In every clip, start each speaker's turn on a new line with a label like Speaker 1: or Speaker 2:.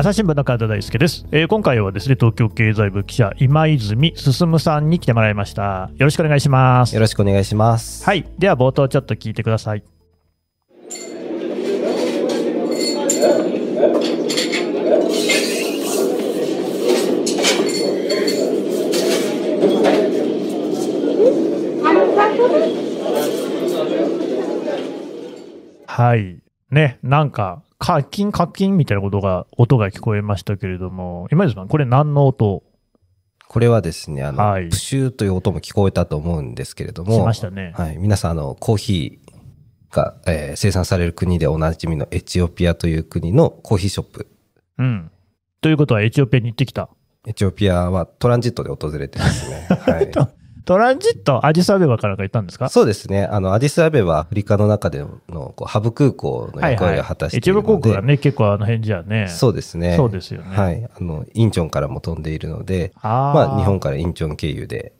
Speaker 1: 朝日新聞の門大輔です、えー、今回はですね東京経済部記者今泉進さんに来てもらいましたよろしくお願いしますよろしくお願いしますはいでは冒頭ちょっと聞いてくださいはいね、なんか、カッキンカッキンみたいなことが、音が聞こえましたけれども、今井さん、これ何の音
Speaker 2: これはですね、あの、はい、プシューという音も聞こえたと思うんですけれども、しましたね。はい。皆さん、あの、コーヒーが、えー、生産される国でおなじみのエチオピアという国のコーヒーショップ。うん。ということは、エチオピアに行ってきたエチオピアはトランジットで訪れてますね。はい、トランジット、アディスアベバからか行ったんですかそうですね。あの、アディスアベバアフリカの中でのこうハブ空港の役割を果たしているので。はいはい、航空
Speaker 1: がね、結構あの辺じゃね。そうですね。そうですよね。はい。
Speaker 2: あの、インチョンからも飛んでいるので、あまあ、日本からインチョン経由で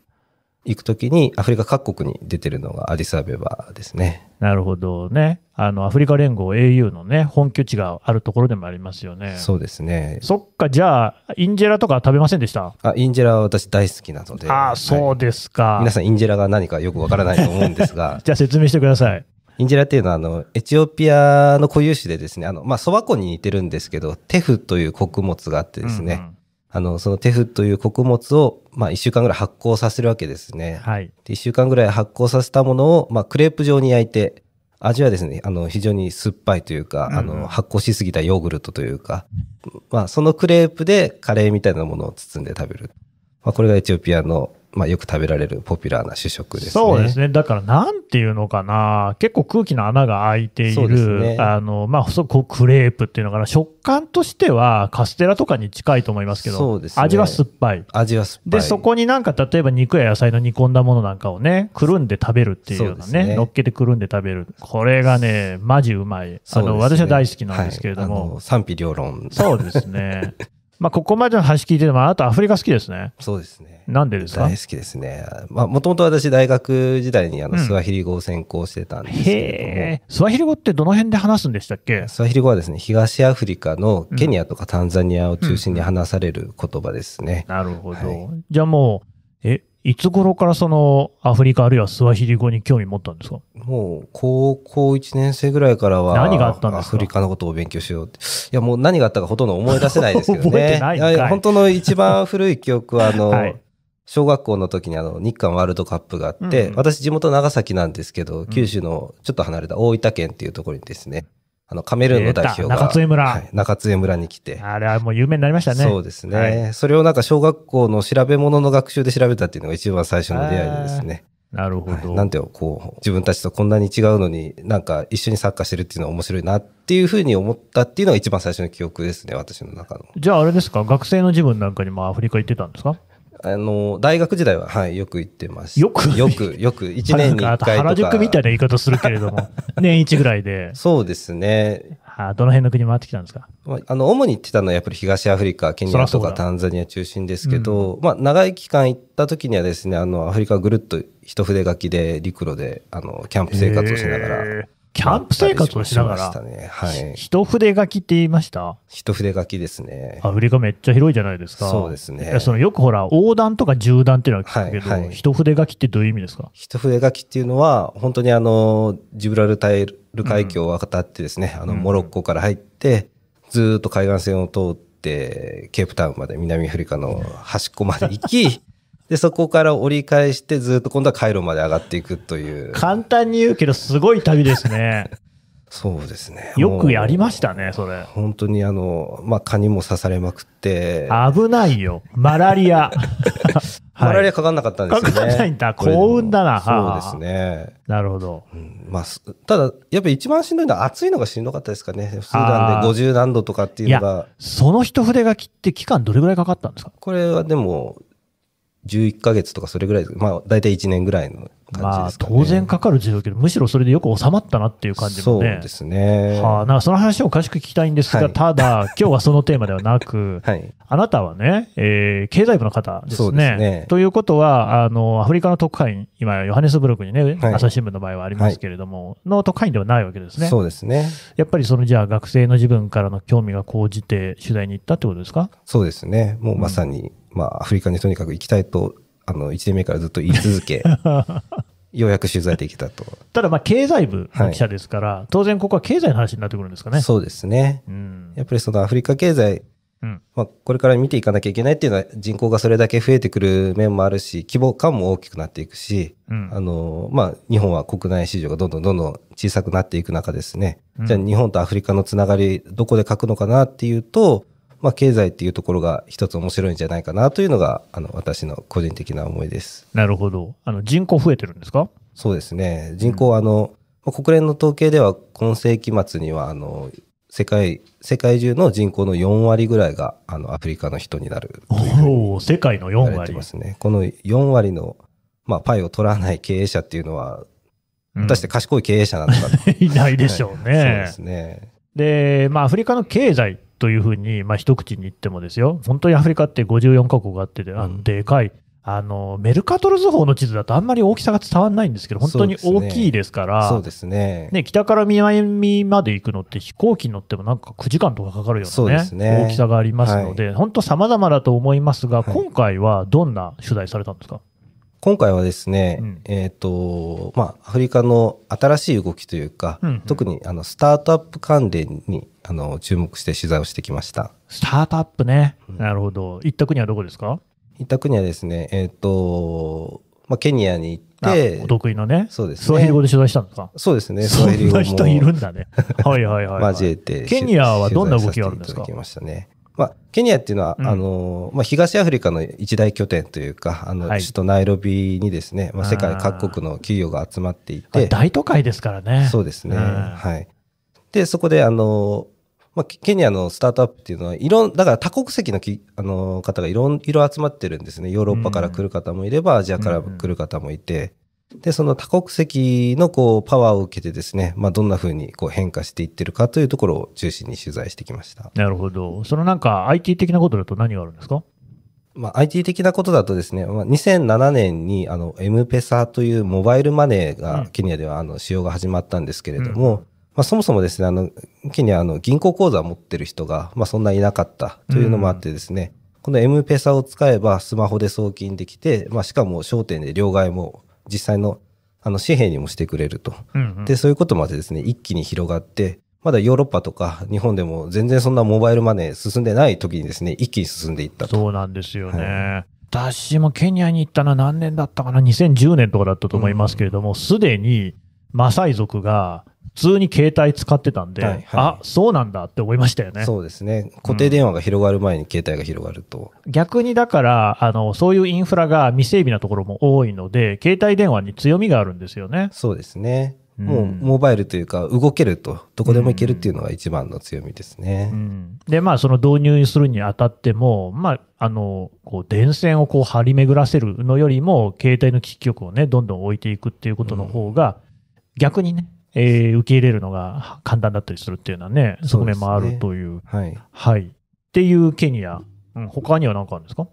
Speaker 2: 行くときにアフリカ各国に出てるのがアディスアベ
Speaker 1: バですね。なるほどね。あの、アフリカ連合 au のね、本拠地があるところでもありますよね。そうですね。そっか、じゃあ、インジェラとか食べませんでしたあ、インジェラは
Speaker 2: 私大好きなので。ああ、そうですか、はい、皆さんインジェラが何かよくわからないと思うんですが。じゃあ説明してください。インジェラっていうのは、あの、エチオピアの固有種でですね、あの、まあ、蕎麦粉に似てるんですけど、テフという穀物があってですね、うんうんあのそのテフという穀物を、まあ、一週間ぐらい発酵させるわけですね。はい、一週間ぐらい発酵させたものを、まあ、クレープ状に焼いて味はですねあの非常に酸っぱいというか、うん、あの発酵しすぎたヨーグルトというか、まあ、そのクレープでカレーみたいなものを包んで食べる、まあ、これがエチオピアのまあ、よく食べられるポピュラーな主食ですね。そうです
Speaker 1: ね。だから、なんていうのかな。結構空気の穴が開いている、ね、あの、まあ、そこクレープっていうのかな。食感としてはカステラとかに近いと思いますけど、ね、味は酸っぱい。味は酸っぱい。で、そこになんか、例えば肉や野菜の煮込んだものなんかをね、くるんで食べるっていうようなね、ね乗っけてくるんで食べる。これがね、マジうまい。あの、私は大好きなんですけれども。はい、賛否両論。そうですね。まあ、ここまでの話聞いてても、あなたアフリカ好きですね。そうですね。なんでですか大好きですね。まあ、もともと私大学時代にあの、スワヒ
Speaker 2: リ語を専攻してたんですけれども、うんスワヒリ語ってどの辺で話すんでしたっけスワヒリ語はですね、東アフリカのケニアとかタンザニアを中心に話される言葉ですね。うんうん、なるほど、はい。
Speaker 1: じゃあもう、え、いつ頃からそのアフリカあるいはスワヒリ語に興味持ったんですか
Speaker 2: もう高校1年生ぐらいからは何があったんですかアフリカのことを勉強しようって。いやもう何があったかほとんど思い出せないですけどね。いい本当の一番古い記憶はあの、はい小学校の時にあの日韓ワールドカップがあって、うんうん、私地元長崎なんですけど、九州のちょっと離れた大分県っていうところにですね、あの、カメルーンの代表が。中津江村、はい、中津江村に来て。あ
Speaker 1: れはもう有名になりましたね。そうですね、はい、
Speaker 2: それをなんか小学校の調べ物の学習で調べたっていうのが一番最初の出会いですね。なるほど、はい。なんていうこう、自分たちとこんなに違うのになんか一緒にサッカーしてるっていうのは面白いなっていうふうに思ったっていうのが一番最初の記憶ですね、私の中の。
Speaker 1: じゃああれですか、学生の自分なんかにもアフリカ行ってたんですか
Speaker 2: あの大学時代は、はい、よく行ってます。よくよく、よく、1年に1回原宿みたいな言い方するけれども、年1ぐらいで。そうですね。はあ、
Speaker 1: どの辺の国回ってきたんです
Speaker 2: かあの、主に行ってたのはやっぱり東アフリカ、ケニアとかタンザニア中心ですけど、うん、まあ、長い期間行った時にはですね、あの、アフリカぐるっと一筆書きで陸路で、あの、キャンプ生活をしながら、キャンプ生活をしながら、ねはい、
Speaker 1: 一筆書きって言いました一筆書きですね。アフリカめっちゃ広いじゃないですか。そうですね。そのよくほら、横断とか縦断っていうのは聞くけど、はいはい、一筆書きってどういう意味ですか一
Speaker 2: 筆書きっていうのは、本当にあの、ジブラルタイル海峡を渡ってですね、うん、あの、モロッコから入って、ずっと海岸線を通って、ケープタウンまで南アフリカの端っこまで行き、で、そこから折り返して、ずっと今度は回路まで上がっていくという。簡単に言うけど、すごい旅ですね。そうですね。よくやりましたね、それ。本当にあの、まあ、蚊にも刺されまくって。危ないよ。マラリア。マラリアかかんなかったんですよね。かかんないんだ。幸運だな。そうですね。なるほど。うん、まあ、ただ、やっぱり一番しんどいのは暑いのがしんどかったですかね。スーダンで50何度とかっていうのが。
Speaker 1: その一筆書きって期間どれぐらいかかったんですか
Speaker 2: これはでも、11ヶ月とかそれぐらいです。まあ、大体1年ぐらいの感じですかね、ま
Speaker 1: あ、当然かかるでしょうけど、むしろそれでよく収まったなっていう感じもね。そうですね。はあ、なんかその話を詳しく聞きたいんですが、はい、ただ、今日はそのテーマではなく、はい、あなたはね、えー、経済部の方ですね。すねということは、あの、アフリカの特派員、今、ヨハネスブログにね、朝日新聞の場合はありますけれども、の特派員ではないわけですね。そうですね。やっぱりその、じゃあ学生の自分からの興味が高じて取材に行ったってことですかそう
Speaker 2: ですね。もうまさに、うん、まあ、アフリカにとにかく行きたいとあの、1年目からずっと言い続け、ようやく取材できたと。
Speaker 1: ただ、まあ、経済部の記者ですから、はい、当然ここは経済の話になってくるんですかね。そ
Speaker 2: うですね。うん、やっぱりそのアフリカ経済、うん、まあ、これから見ていかなきゃいけないっていうのは人口がそれだけ増えてくる面もあるし規模感も大きくなっていくし、うん、あのまあ、日本は国内市場がどんどんどんどん小さくなっていく中ですね、うん、じゃあ日本とアフリカのつながりどこで書くのかなっていうとまあ、経済っていうところが一つ面白いんじゃないかなというのが、あの、私の個人的な思いです。
Speaker 1: なるほど。
Speaker 2: あの、人口増えてるんですかそうですね。人口、うん、あの、国連の統計では、今世紀末には、あの、世界、世界中の人口の4割ぐらいが、あの、アフリカの人になる
Speaker 1: おお世界の4
Speaker 2: 割。ますね。この4割の、まあ、パイを取らない経営者っていうのは、果たして
Speaker 1: 賢い経営者なのか、うん、いないでしょうね。そうですね。で、まあ、アフリカの経済っというふうに、まあ、一口に言ってもですよ、本当にアフリカって54カ国があってで、あのでかい。あのメルカトル図法の地図だとあんまり大きさが伝わらないんですけど、本当に大きいですから、そうですね、ね、北から南まで行くのって飛行機に乗ってもなんか9時間とかかかるような、ねね、大きさがありますので、はい、本当さまざまだと思いますが、はい、今回はどんな取材されたんですか
Speaker 2: 今回はですね、うん、えっ、ー、と、まあ、アフリカの新しい動きというか、うんうん、特にあのスタートアップ関連にあの注目して取材をしてきました。
Speaker 1: スタートアップね。うん、なるほど。一択にはどこですか
Speaker 2: 一択にはですね、えっ、ー、と、まあ、ケニアに行って、お得意のね。そうですね。ソヘリ語
Speaker 1: で取材したんですかそうですね。ソヘリ語も。そんな人いるんだね。
Speaker 2: はいはいはい、はい、交えて。ケニアはどんな動きがあるんですかましたね。まあ、ケニアっていうのは、うん、あのまあ、東アフリカの一大拠点というか、あの首都ナイロビにですね、はい、まあ、世界各国の企業が集まっていて、大都会ですからね。そうですね、はい、でそこであの、まあ、ケニアのスタートアップっていうのは、いろんだから多国籍のきあの方がいろいろ集まってるんですね、ヨーロッパから来る方もいれば、アジアから来る方もいて、で、その多国籍のこうパワーを受けてですね、まあ、どんなふうにこう変化していってるかというところを中心に取材してきました。
Speaker 1: なるほど。そのなんか IT 的なことだと何があるんですか
Speaker 2: まあ、IT 的なことだとですね、まあ、2007年にあの M ペサというモバイルマネーがケニアではあの使用が始まったんですけれども、うんうんまあ、そもそもですね、あの、ケニアの銀行口座を持ってる人が、まあ、そんないなかったというのもあってですね、うん、この M ペサを使えばスマホで送金できて、まあ、しかも商店で両替も実際のあの紙幣にもしてくれると、うんうん、でそういうことまでですね一気に広がってまだヨーロッパとか日本でも全然そんなモ
Speaker 1: バイルマネー進んでない時にですね一気に進んでいったとそうなんですよね、はい、私もケニアに行ったのは何年だったかな2010年とかだったと思いますけれどもすで、にマサイ族が通に携帯使ってたんで、はいはい、あそうなんだって思いましたよね。そうですね固定電
Speaker 2: 話が広がる前に携帯が広がると、
Speaker 1: うん、逆にだからあの、そういうインフラが未整備なところも多いので、携帯電話に強みがあるんですよね。そうですね
Speaker 2: もうモバイルというか、動けると、どこでも行けるっていうのが一番の強みですね。うん、
Speaker 1: で、まあ、その導入するにあたっても、まあ、あの、こう、電線をこう張り巡らせるのよりも、携帯の基地局をね、どんどん置いていくっていうことの方が、逆にね、えー、受け入れるのが簡単だったりするっていうのはね、側面もあるという。うね、はい、はい。っていうケニア。うん、他には何かあるんですか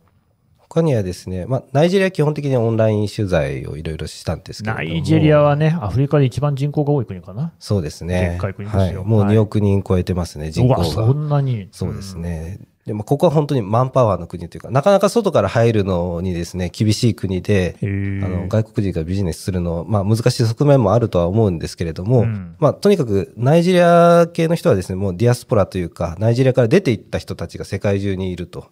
Speaker 1: 他にはですね、ま
Speaker 2: あ、ナイジェリア基本的にオンライン取材をいろいろしたんですけどナイジェリアはね、
Speaker 1: アフリカで一番人口が多い国かな。そうですね。でっかい国ですよ。はい、もう2億
Speaker 2: 人超えてますね、人口が。そんな
Speaker 1: に。そうですね。
Speaker 2: うんでもここは本当にマンパワーの国というか、なかなか外から入るのにですね、厳しい国で、あの外国人がビジネスするの、まあ難しい側面もあるとは思うんですけれども、うん、まあとにかくナイジェリア系の人はですね、もうディアスポラというか、ナイジェリアから出ていった人たちが世界中にいると。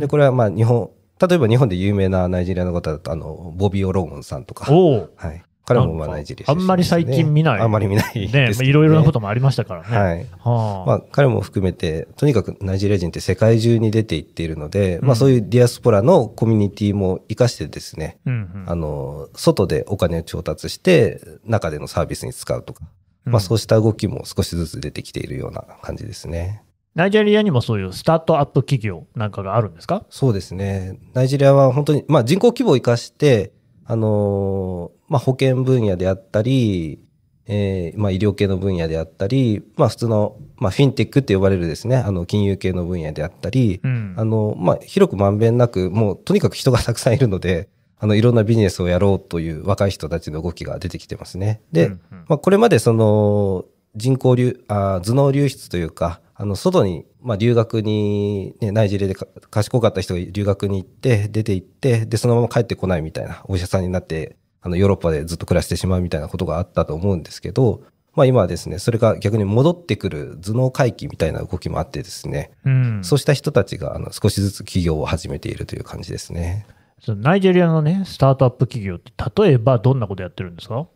Speaker 2: で、これはまあ日本、例えば日本で有名なナイジェリアの方だと、あの、ボビー・オローンさんとか、はい、彼もまあイジです、ね、あんまり最近見ない。あんまり見ない
Speaker 1: ね。いろいろなこともありましたからね。はい。はあ、ま
Speaker 2: あ、彼も含めて、とにかくナイジェリア人って世界中に出ていっているので、うん、まあそういうディアスポラのコミュニティも活かしてですね、うんうん、あの、外でお金を調達して、中でのサービスに使うとか、まあそうした動きも少しずつ出てきているような感じですね。ナ
Speaker 1: イジェリアにもそういうスタートアップ企業なんかがあるんですかそうですね。
Speaker 2: ナイジェリアは本当に、まあ人口規模を生かして、あのまあ、保険分野であったり、えーまあ、医療系の分野であったり、まあ、普通の、まあ、フィンテックって呼ばれるですねあの金融系の分野であったり、うん、あのまあ、広くまんべんなくもうとにかく人がたくさんいるのであのいろんなビジネスをやろうという若い人たちの動きが出てきてますね。で、うんうん、まあ、これまでその人口流あ頭脳流出というかあの外に、まあ、留学に、ね、ナイジェリアで賢かった人が留学に行って出て行ってでそのまま帰ってこないみたいなお医者さんになってあのヨーロッパでずっと暮らしてしまうみたいなことがあったと思うんですけど、まあ、今はですねそれが逆に戻ってくる頭脳回帰みたいな動きもあって
Speaker 1: ですね、うん、そうした人たちがあの
Speaker 2: 少しずつ企業を始めているという感じです
Speaker 1: ねナイジェリアのねスタートアップ企業って例えばどんなことやってるんですか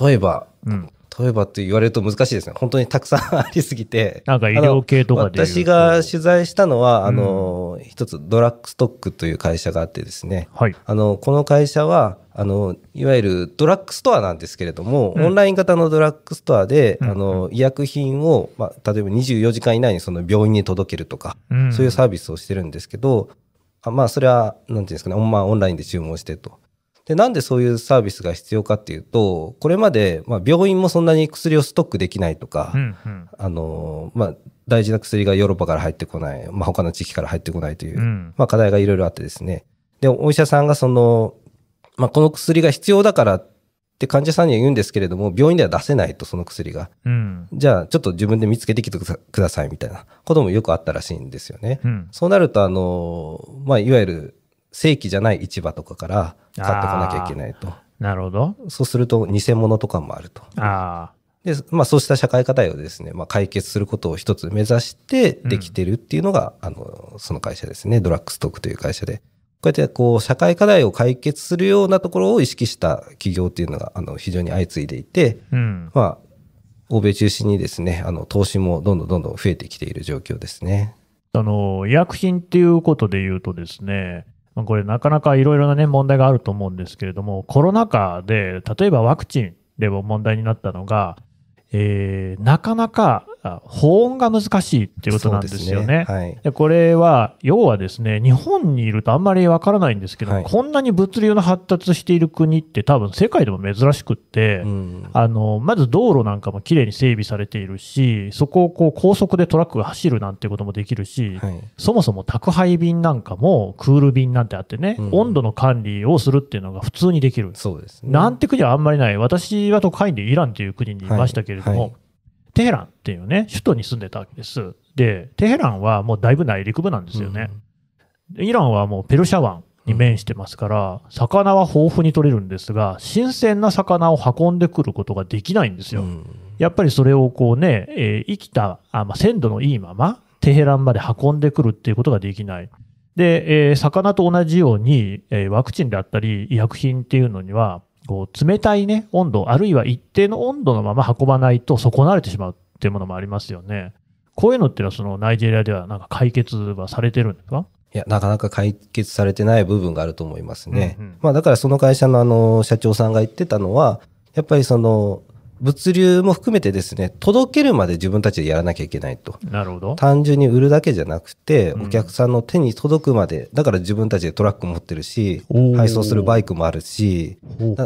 Speaker 2: 例えば、うん、例えばって言われると難しいですね。本当にたくさんありすぎて。なんか医療系とかで。私が取材したのは、うん、あの、一つドラッグストックという会社があってですね。はい。あの、この会社は、あの、いわゆるドラッグストアなんですけれども、うん、オンライン型のドラッグストアで、うん、あの、医薬品を、まあ、例えば24時間以内にその病院に届けるとか、そういうサービスをしてるんですけど、あまあ、それは、なんていうんですかね、まあ、オンラインで注文してと。で、なんでそういうサービスが必要かっていうと、これまで、まあ、病院もそんなに薬をストックできないとか、うんうん、あの、まあ、大事な薬がヨーロッパから入ってこない、まあ、他の地域から入ってこないという、うん、まあ、課題がいろいろあってですね。で、お医者さんがその、まあ、この薬が必要だからって患者さんには言うんですけれども、病院では出せないと、その薬が。うん、じゃあ、ちょっと自分で見つけてきてくださいみたいなこともよくあったらしいんですよね。うん、そうなると、あの、まあ、いわゆる正規じゃない市場とかから買ってこなきゃいけないと。なるほど。そうすると偽物とかもあると。あで、まあそうした社会課題をですね、まあ解決することを一つ目指してできてるっていうのが、うん、あの、その会社ですね、ドラッグストックという会社で。こうやってこう、社会課題を解決するようなところを意識した企業っていうのが、あの、非常に相次いでいて、うん、まあ、欧米中心にですね、あの、投資もどんどんどんどん増えてきてい
Speaker 1: る状況ですね。あの、医薬品っていうことで言うとですね、まあ、これなかなかいろいろなね、問題があると思うんですけれども、コロナ禍で、例えばワクチンでも問題になったのが、えー、なかなか保温が難しいっていうことなんですよね。で、ねはい、これは、要はですね、日本にいるとあんまりわからないんですけど、はい、こんなに物流の発達している国って多分世界でも珍しくって、うん、あの、まず道路なんかもきれいに整備されているし、そこをこう高速でトラックが走るなんてこともできるし、はい、そもそも宅配便なんかもクール便なんてあってね、うん、温度の管理をするっていうのが普通にできる。そうです、ね、なんて国はあんまりない。私は都会でイランという国にいましたけれども、テヘランっていうね、首都に住んでたわけです。で、テヘランはもうだいぶ内陸部なんですよね。うん、イランはもうペルシャ湾に面してますから、魚は豊富に取れるんですが、新鮮な魚を運んでくることができないんですよ。うん、やっぱりそれをこうね、えー、生きた、あまあ、鮮度のいいまま、テヘランまで運んでくるっていうことができない。で、えー、魚と同じように、えー、ワクチンであったり、医薬品っていうのには、こう冷たいね、温度、あるいは一定の温度のまま運ばないと損なわれてしまうっていうものもありますよね。こういうのっていうのはそのナイジェリアではなんか解決はされてるんですか
Speaker 2: いや、なかなか解決されてない部分があると思いますね。うんうん、まあだからその会社のあの社長さんが言ってたのは、やっぱりその物流も含めてですね、届けるまで自分たちでやらなきゃいけないと。なるほど。単純に売るだけじゃなくて、お客さんの手に届くまで、うん、だから自分たちでトラック持ってるし、配送するバイクもあるし、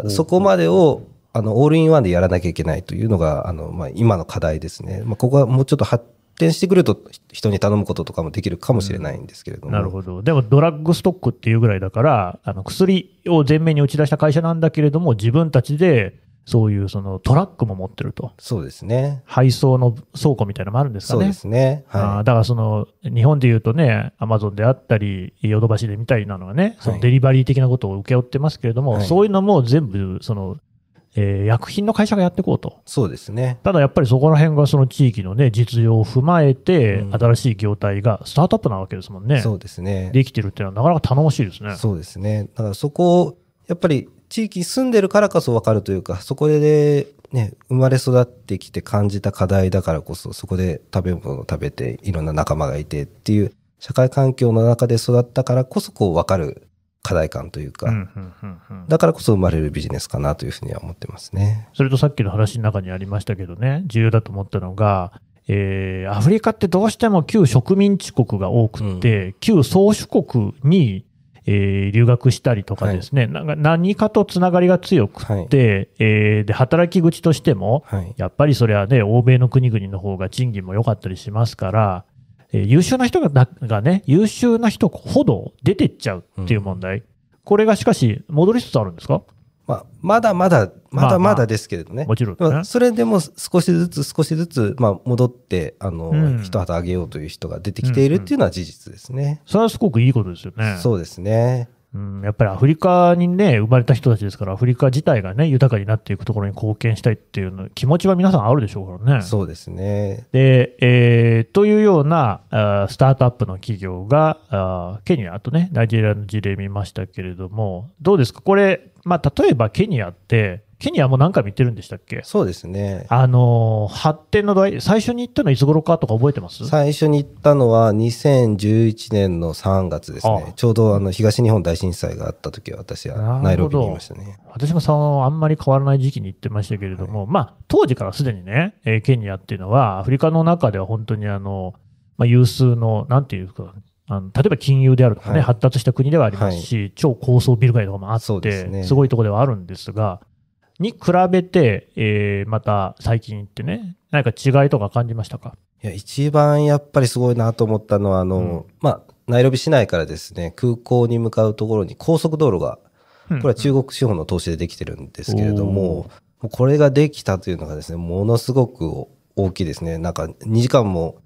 Speaker 2: そこまでをあの、オールインワンでやらなきゃいけないというのが、あの、まあ、今の課題ですね。まあ、ここはもうちょっと発展してくると、
Speaker 1: 人に頼むこととかもできるかもしれないんですけれども。うん、なるほど。でも、ドラッグストックっていうぐらいだから、あの、薬を前面に打ち出した会社なんだけれども、自分たちで、そういうそのトラックも持ってると。そうですね。配送の倉庫みたいなのもあるんですかね。そうですね。はい、あだからその、日本で言うとね、アマゾンであったり、ヨドバシでみたいなのはね、そのデリバリー的なことを請け負ってますけれども、はい、そういうのも全部、その、えー、薬品の会社がやっていこうと。そうですね。ただやっぱりそこら辺がその地域のね、実情を踏まえて、新しい業態がスタートアップなわけですもんね。そうですね。できてるっていうのはなかなか頼もしいですね。そうで
Speaker 2: すね。だからそこを、やっぱり地域住んでるからこそ分かるというか、そこで、ね、生まれ育ってきて感じた課題だからこそ、そこで食べ物を食べて、いろんな仲間がいてっていう、社会環境の中で育ったからこそ、こう分かる課題感というか、だからこそ生まれるビジネスかなというふうには思ってますね。
Speaker 1: それとさっきの話の中にありましたけどね、重要だと思ったのが、えー、アフリカってどうしても旧植民地国が多くって、うん、旧宗主国にえー、留学したりとかですね、はい、なんか何かとつながりが強くて、はい、えー、で働き口としても、はい、やっぱりそれはね、欧米の国々の方が賃金も良かったりしますから、えー、優秀な人ががね、優秀な人ほど出てっちゃうっていう問題、うん、これがしかし、戻りつつあるんですかまあ、まだまだ、まだまだですけれどね。まあまあ、もち
Speaker 2: ろん、ね、それでも少しずつ少しずつ、まあ、戻って、あの、うん、一旗あげようという人が出てきているっていうのは事実ですね。うんうん、
Speaker 1: それはすごくいいことですよね。そうですね。うん、やっぱりアフリカにね、生まれた人たちですから、アフリカ自体がね、豊かになっていくところに貢献したいっていうの気持ちは皆さんあるでしょうからね。そうですね。で、えー、というようなあスタートアップの企業が、あケニアとね、ナイジェリアの事例見ましたけれども、どうですかこれ、まあ、例えばケニアって、ケニアも何回も行ってるんでしたっけそうですね。あの、発展の度合い、最初に行ったのはいつ頃かとか覚えてます最初
Speaker 2: に行ったのは2011年の3月ですね。ああちょうどあの東日本大震災
Speaker 1: があった時は私はナイロビにいましたね。私もそのあんまり変わらない時期に行ってましたけれども、はい、まあ当時からすでにね、えケニアっていうのはアフリカの中では本当にあの、まあ、有数の、なんていうか、あの例えば金融であるとかね、はい、発達した国ではありますし、はい、超高層ビル街とかもあって、すね、すごいところではあるんですが、に比べて、えー、また最近ってね、何か違いとか感じましたかいや、一番やっぱ
Speaker 2: りすごいなと思ったのは、あの、うん、まあ、ナイロビ市内からですね、空港に向かうところに高速道路が、これは中国資本の投資でできてるんですけれども、うん、これができたというのがですね、ものすごく大きいですね。なんか2時間も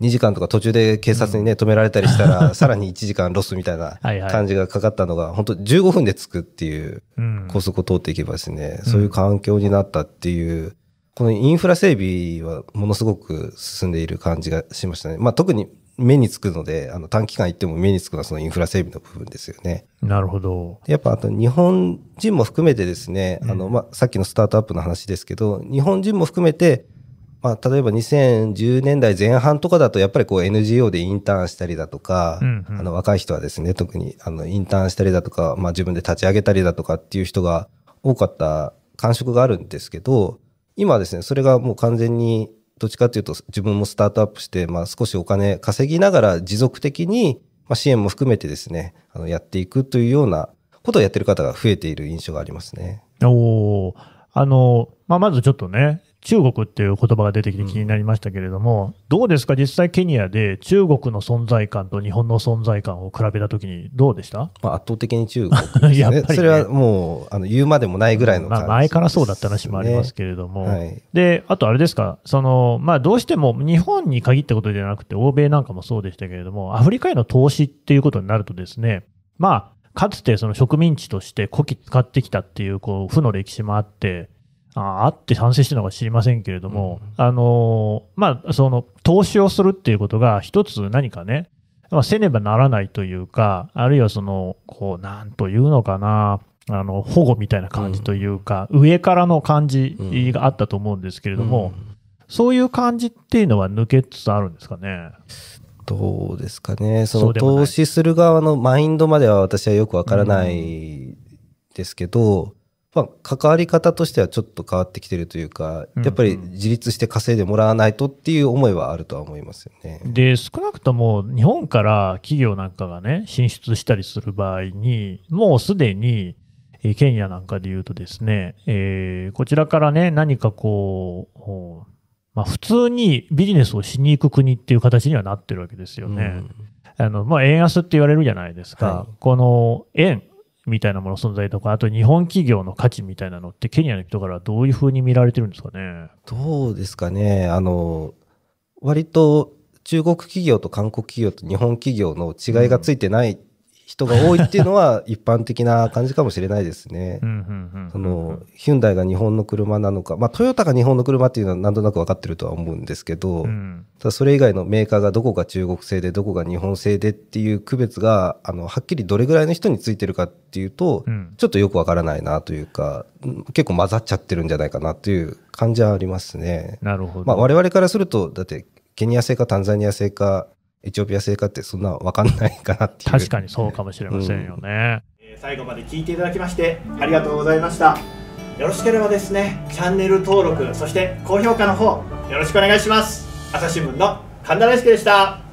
Speaker 2: 2時間とか途中で警察にね、止められたりしたら、さらに1時間ロスみたいな感じがかかったのが、本当15分で着くっていう高速を通っていけばですね、そういう環境になったっていう、このインフラ整備はものすごく進んでいる感じがしましたね。まあ特に目につくので、あの短期間行っても目につくのはそのインフラ整備の部分ですよね。
Speaker 1: なるほど。
Speaker 2: やっぱあと日本人も含めてですね、あの、まさっきのスタートアップの話ですけど、日本人も含めて、まあ、例えば2010年代前半とかだと、やっぱりこう NGO でインターンしたりだとか、うんうん、あの若い人はですね、特にあのインターンしたりだとか、まあ、自分で立ち上げたりだとかっていう人が多かった感触があるんですけど、今はですね、それがもう完全にどっちかというと自分もスタートアップして、まあ、少しお金稼ぎながら持続的に、まあ、支援も含めてですね、あのやっていくというようなことをやってる方が増えている印象がありますね。
Speaker 1: おあの、まあ、まずちょっとね、中国っていう言葉が出てきて気になりましたけれども、うん、どうですか、実際ケニアで中国の存在感と日本の存在感を比べたときに、どうでした、まあ、圧倒的に中国、ね、やっぱり、ね、それはもうあの言うまでもないぐらいの、ね、まあ、前からそうだった話もありますけれども、はい、であとあれですか、そのまあ、どうしても日本に限ったことじゃなくて、欧米なんかもそうでしたけれども、アフリカへの投資っていうことになるとですね、まあ、かつてその植民地としてこき使ってきたっていうこう負の歴史もあって、あって賛成してるのか知りませんけれども、うん、あのまあ、その投資をするっていうことが、一つ何かね、まあ、せねばならないというか、あるいはその、こう、なんというのかな、あの保護みたいな感じというか、うん、上からの感じがあったと思うんですけれども、うん、そういう感じっていうのは抜けつつあるんですかね。どうですかね、その投
Speaker 2: 資する側のマインドまでは私はよくわからないですけど、まあ、関わり方としてはちょっと変わってきてるというか、やっぱり自立して稼いでもらわないとっていう思いはあるとは思いますよね。で、
Speaker 1: 少なくとも日本から企業なんかがね、進出したりする場合に、もうすでに、ケニアなんかで言うとですね、えー、こちらからね、何かこう、まあ、普通にビジネスをしに行く国っていう形にはなってるわけですよね。うん、あの、まあ、円安って言われるじゃないですか。はい、この円、みたいなもの存在とか、あと日本企業の価値みたいなのって、ケニアの人からどういうふうに見られてるんですかね。どうですかね。あの、割と中国
Speaker 2: 企業と韓国企業と日本企業の違いがついてない、うん人が多いっていうのは一般的な感じかもしれないですね。ヒュンダイが日本の車なのか、まあ、トヨタが日本の車っていうのはなんとなく分かってるとは思うんですけど、うん、ただそれ以外のメーカーがどこが中国製でどこが日本製でっていう区別があのはっきりどれぐらいの人についてるかっていうと、うん、ちょっとよく分からないなというか結構混ざっちゃってるんじゃないかなという感じはありますね。
Speaker 1: なるほどまあ、我
Speaker 2: 々からするとだってケニア製かタンザニア製かエチオピア製かってそんな分かんないかなっていう確かにそう
Speaker 1: かもしれませんよね、うん、最後まで聞いていただきましてありがとうございましたよろしければですねチャンネル登録そして高評価の方よろしくお願いします朝日新聞の神田大輔でした